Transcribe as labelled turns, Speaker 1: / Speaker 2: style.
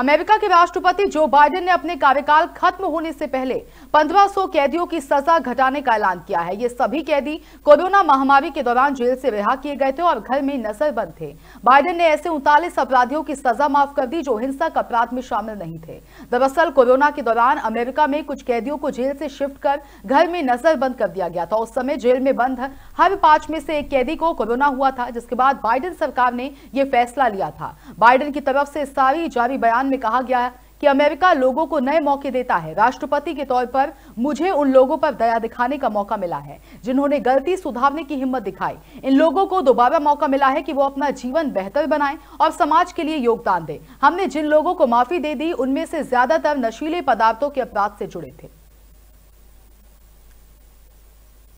Speaker 1: America के राष्ट्रपति Joe Biden ने अपने कार्यकाल खत्म होने से पहले 1500 कैदियों की सजा घटाने का ऐलान किया है ये सभी कैदी कोरोना महामारी के दौरान जेल से रिहा किए गए थे और घर में नजर बंद थे बाइडेन ने ऐसे उनतालीस अपराधियों की सजा माफ कर दी जो हिंसक अपराध में शामिल नहीं थे दरअसल कोरोना के दौरान अमेरिका में कुछ कैदियों को जेल से शिफ्ट कर घर में नजरबंद कर दिया गया था उस समय जेल में बंद हर पांच में से एक कैदी को कोरोना हुआ था जिसके बाद बाइडेन सरकार ने यह फैसला लिया था बाइडेन की तरफ से सारी जारी बयान में कहा गया कि अमेरिका लोगों को नए मौके देता है राष्ट्रपति के तौर पर मुझे उन लोगों पर दया दिखाने का मौका मिला है जिन्होंने गलती सुधारने की हिम्मत दिखाई इन लोगों को दोबारा मौका मिला है कि वो अपना जीवन बेहतर बनाएं और समाज के लिए योगदान दें हमने जिन लोगों को माफी दे दी उनमें से ज्यादातर नशीले पदार्थों के अपराध से जुड़े थे